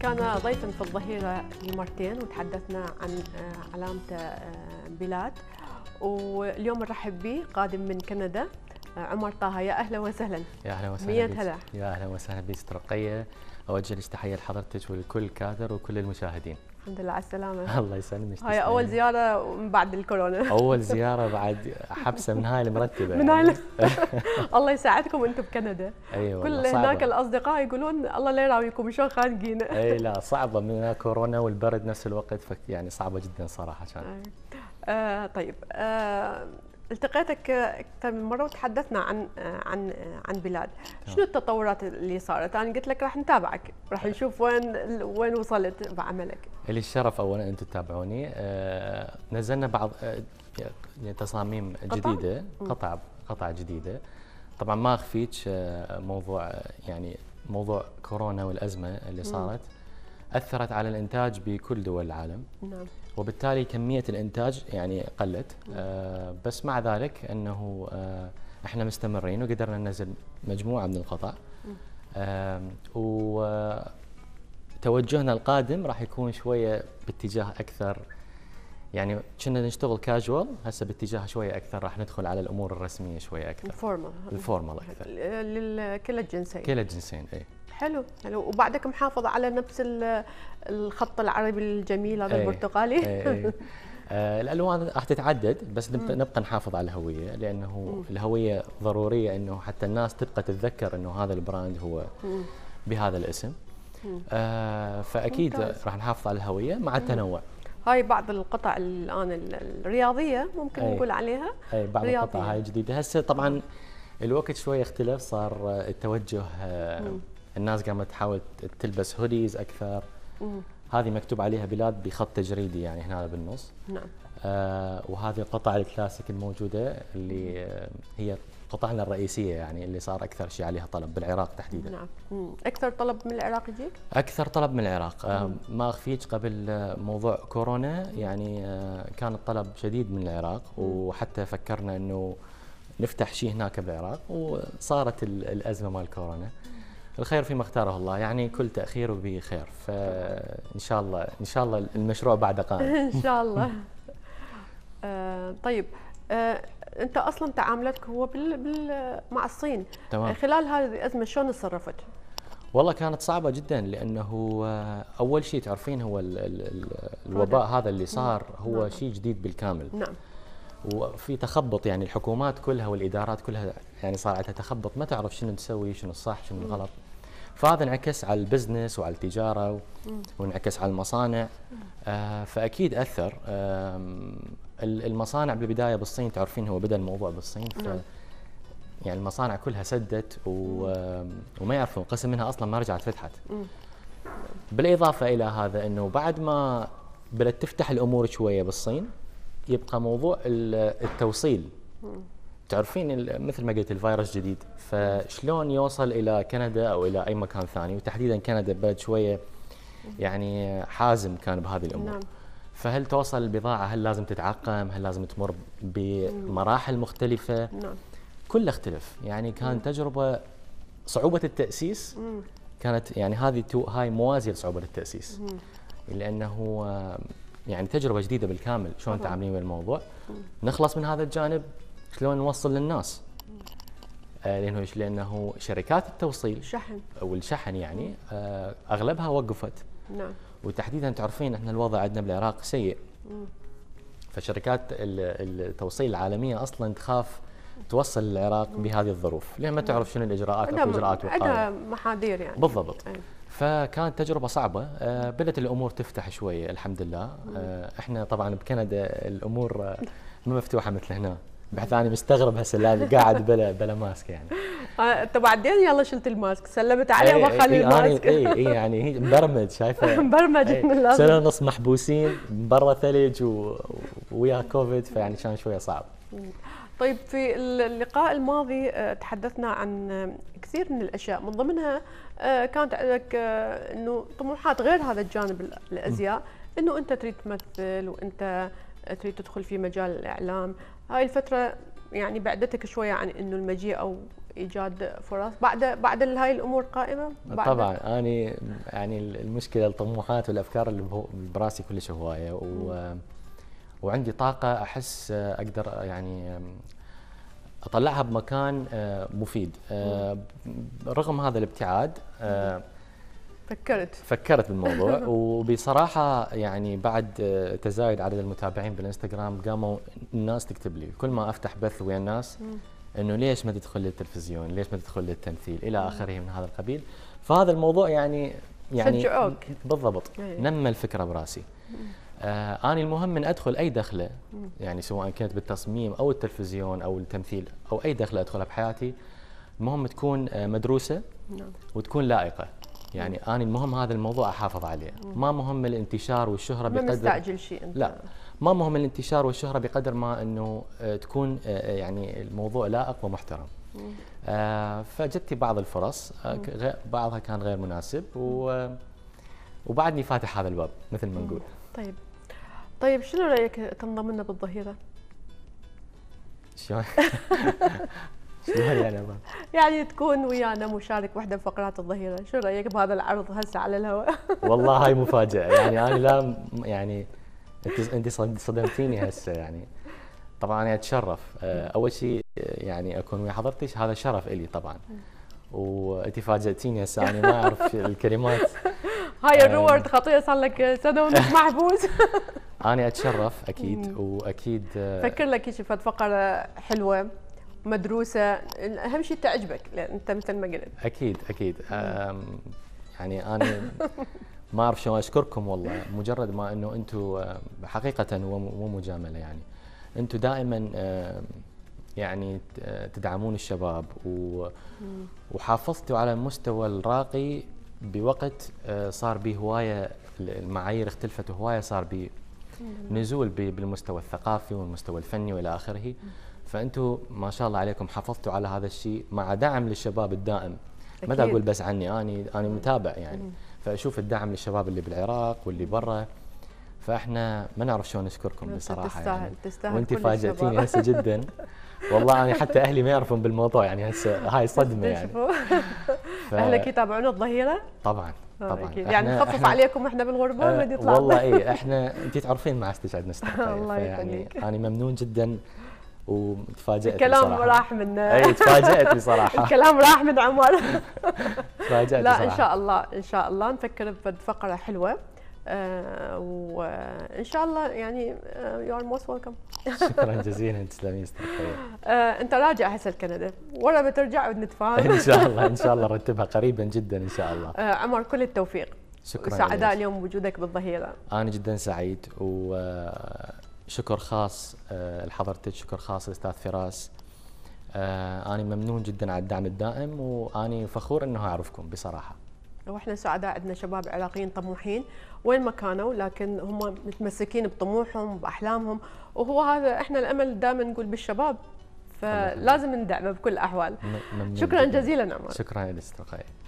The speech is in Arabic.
كان ضيفا في الظهيرة لمرتين وتحدثنا عن آه، علامة آه، بلاد واليوم نرحب به قادم من كندا آه، عمر طه يا اهلا وسهلا يا اهلا وسهلا مية هلا يا اهلا وسهلا بك ترقيه اوجه لك تحيه لحضرتك ولكل الكادر وكل المشاهدين الحمد لله على السلامه الله يسلمك هاي اول زياره من بعد الكورونا اول زياره بعد حبسه من هاي المرتبه من هاي يعني. الله يساعدكم انتم بكندا ايوه كل هناك الاصدقاء يقولون الله لا يراويكم شلون خانقين اي لا صعبه من كورونا والبرد نفس الوقت يعني صعبه جدا صراحه كانت آه طيب آه التقيتك اكثر من مره وتحدثنا عن عن عن بلاد شنو التطورات اللي صارت انا قلت لك راح نتابعك راح نشوف وين وين وصلت بعملك لي الشرف اولا ان تتابعوني آه، نزلنا بعض آه، يعني تصاميم جديده قطع قطع جديده طبعا ما اخفيك آه، موضوع يعني موضوع كورونا والازمه اللي صارت اثرت على الانتاج بكل دول العالم نعم وبالتالي كميه الانتاج يعني قلت نعم. آه بس مع ذلك انه آه احنا مستمرين وقدرنا ننزل مجموعه من القطع آه وتوجهنا القادم راح يكون شويه باتجاه اكثر يعني كنا نشتغل كاجوال هسه باتجاه شويه اكثر راح ندخل على الامور الرسميه شويه اكثر الفورمال الفورمال اكثر لكل الجنسين كلا الجنسين اي حلو حلو يعني وبعدك محافظه على نفس الخط العربي الجميل هذا إيه. البرتقالي أي. إيه. آه، الالوان راح تتعدد بس نبقى نحافظ على الهويه لانه مم. الهويه ضروريه انه حتى الناس تبقى تتذكر انه هذا البراند هو مم. بهذا الاسم آه فاكيد راح نحافظ على الهويه مع التنوع هاي بعض القطع الان الرياضيه ممكن أي. نقول عليها اي بعض رياضية. القطع هاي جديده هسه طبعا الوقت شوي اختلف صار التوجه آه، مم. الناس قامت تحاول تلبس هوديز اكثر مم. هذه مكتوب عليها بلاد بخط تجريدي يعني هنا بالنص نعم آه وهذه القطع الكلاسيك الموجوده اللي آه هي قطعنا الرئيسيه يعني اللي صار اكثر شيء عليها طلب بالعراق تحديدا نعم اكثر طلب من العراق يجيك اكثر طلب من العراق آه ما اخفيك قبل آه، موضوع كورونا يعني آه كان الطلب شديد من العراق وحتى فكرنا انه نفتح شيء هناك بالعراق وصارت الازمه مال كورونا الخير فيما اختاره الله يعني كل تاخير به خير فان شاء الله ان شاء الله المشروع بعد قائم ان شاء الله آه طيب آه انت اصلا تعاملتك هو بال... بال... مع الصين تمام. خلال هذه الازمه شلون تصرفت والله كانت صعبه جدا لانه اول شيء تعرفين هو الـ الـ الوباء هذا اللي صار هو نعم. شيء جديد بالكامل نعم وفي تخبط يعني الحكومات كلها والادارات كلها يعني صار عندها تخبط ما تعرف شنو تسوي شنو الصح شنو الغلط فهذا انعكس على البزنس وعلى التجاره وانعكس على المصانع آه، فاكيد اثر المصانع بالبدايه بالصين تعرفين هو بدا الموضوع بالصين ف نعم. يعني المصانع كلها سدت وما يعرفون قسم منها اصلا ما رجعت فتحت بالاضافه الى هذا انه بعد ما بدات تفتح الامور شويه بالصين يبقى موضوع التوصيل تعرفين مثل ما قلت الفيروس جديد فشلون يوصل الى كندا او الى اي مكان ثاني وتحديدا كندا بلد شويه يعني حازم كان بهذه الامور نعم. فهل توصل البضاعه هل لازم تتعقم هل لازم تمر بمراحل مختلفه نعم. كله اختلف يعني كان نعم. تجربه صعوبه التاسيس كانت يعني هذه هاي موازيه لصعوبه التاسيس لانه يعني تجربه جديده بالكامل شلون تعاملين بالموضوع نخلص من هذا الجانب شلون نوصل للناس آه، لانه ايش؟ لانه شركات التوصيل الشحن او الشحن يعني آه، اغلبها وقفت نعم وتحديدا تعرفين احنا الوضع عندنا بالعراق سيء فشركات التوصيل العالميه اصلا تخاف توصل العراق بهذه الظروف لان ما تعرف شنو الاجراءات او اجراءات وقايه عندها محاذير يعني بالضبط فكانت تجربه صعبه آه، بدات الامور تفتح شويه الحمد لله احنا طبعا بكندا الامور مو مفتوحه مثل هنا بحيث انا مستغرب هسه لاعب قاعد بلا بلا ماسك يعني آه، طب بعدين يلا شلت الماسك سلمت عليه إيه، وخلي إيه، إيه، الماسك اي اي يعني هي مبرمج شايفه مبرمج من سنه ونص محبوسين برا ثلج ويا كوفيد فيعني كان شويه صعب طيب في اللقاء الماضي آه، تحدثنا عن كثير من الاشياء من ضمنها آه، كانت عندك انه طموحات غير هذا الجانب الازياء انه انت تريد تمثل وانت تريد تدخل في مجال الاعلام هاي الفتره يعني بعدتك شويه عن انه المجيء او ايجاد فرص بعد بعد هاي الامور قائمه طبعا انا يعني المشكله الطموحات والافكار اللي براسي كلش هوايه و وعندي طاقه احس اقدر يعني اطلعها بمكان آه، مفيد آه، رغم هذا الابتعاد آه، فكرت فكرت بالموضوع وبصراحه يعني بعد تزايد عدد المتابعين بالانستغرام قاموا الناس تكتب لي كل ما افتح بث ويا الناس انه ليش ما تدخل للتلفزيون؟ ليش ما تدخل للتمثيل؟ الى اخره من هذا القبيل فهذا الموضوع يعني يعني شجعوك بالضبط نمى الفكره براسي آه أنا المهم من أدخل أي دخلة يعني سواء كانت بالتصميم أو التلفزيون أو التمثيل أو أي دخلة أدخلها بحياتي المهم تكون آه، مدروسة نعم. وتكون لائقة يعني انا المهم هذا الموضوع احافظ عليه ما مهم الانتشار والشهره بقدر ما مستعجل شيء انت لا ما مهم الانتشار والشهره بقدر ما انه آه، تكون آه، آه، يعني الموضوع لائق ومحترم فجتي بعض الفرص بعضها كان غير مناسب وبعدني فاتح هذا الباب مثل ما نقول طيب طيب شنو رايك تنضم لنا بالظهيره شلون شلون يعني يعني تكون ويانا مشارك واحدة من فقرات الظهيرة شو رأيك بهذا العرض هسه على الهواء والله هاي مفاجأة يعني أنا لا يعني أنت صدمتيني هسه يعني طبعا أنا أتشرف آه، أول شيء آه، يعني أكون ويا حضرتك هذا شرف إلي طبعا وانت فاجأتيني هسه أنا ما أعرف الكلمات هاي الروورد آه، خطية صار لك سنة ونص محبوس أنا أتشرف أكيد وأكيد فكر لك شي فقرة حلوة مدروسه اهم شيء تعجبك لان انت مثل ما قلت اكيد اكيد يعني انا ما اعرف شلون اشكركم والله مجرد ما انه انتم حقيقه مو مجامله يعني انتم دائما يعني تدعمون الشباب وحافظتوا على المستوى الراقي بوقت آه، صار به هوايه المعايير اختلفت هوايه صار به نزول بالمستوى الثقافي والمستوى الفني والى اخره فانتم ما شاء الله عليكم حافظتوا على هذا الشيء مع دعم للشباب الدائم ما اقول بس عني اني انا متابع يعني أمم. فاشوف الدعم للشباب اللي بالعراق واللي برا فاحنا ما نعرف شلون نشكركم بصراحه تستاهل يعني تستاهل وانت فاجئتيني هسه جدا والله انا حتى اهلي ما يعرفون بالموضوع يعني هسه هاي صدمه يعني ف... اهلك يتابعون الظهيره؟ طبعا طبعا أكيد. يعني نخفف احنا... عليكم احنا بالغربه أه والله اي احنا انت تعرفين مع استشهاد عندنا الله يعني انا ممنون جدا وتفاجأت الكلام راح من اي تفاجأت بصراحة الكلام راح من عمر تفاجأت لا ان شاء الله ان شاء الله نفكر بفقرة حلوة آه، وان شاء الله يعني يو ار موست ويلكم شكرا جزيلا تسلمي آه انت راجع هسه لكندا ولا بترجع نتفاهم ان شاء الله ان شاء الله رتبها قريبا جدا ان شاء الله آه، عمر كل التوفيق شكرا سعداء اليوم بوجودك بالظهيره انا جدا سعيد و آه، شكر خاص آه، لحضرتك شكر خاص للاستاذ فراس آه، أنا ممنون جدا على الدعم الدائم وأني فخور أنه أعرفكم بصراحة واحنا سعداء عندنا شباب عراقيين طموحين وين ما كانوا لكن هم متمسكين بطموحهم باحلامهم وهو هذا احنا الامل دائما نقول بالشباب فلازم ندعمه بكل الاحوال شكرا جزيلا عمر شكرا لك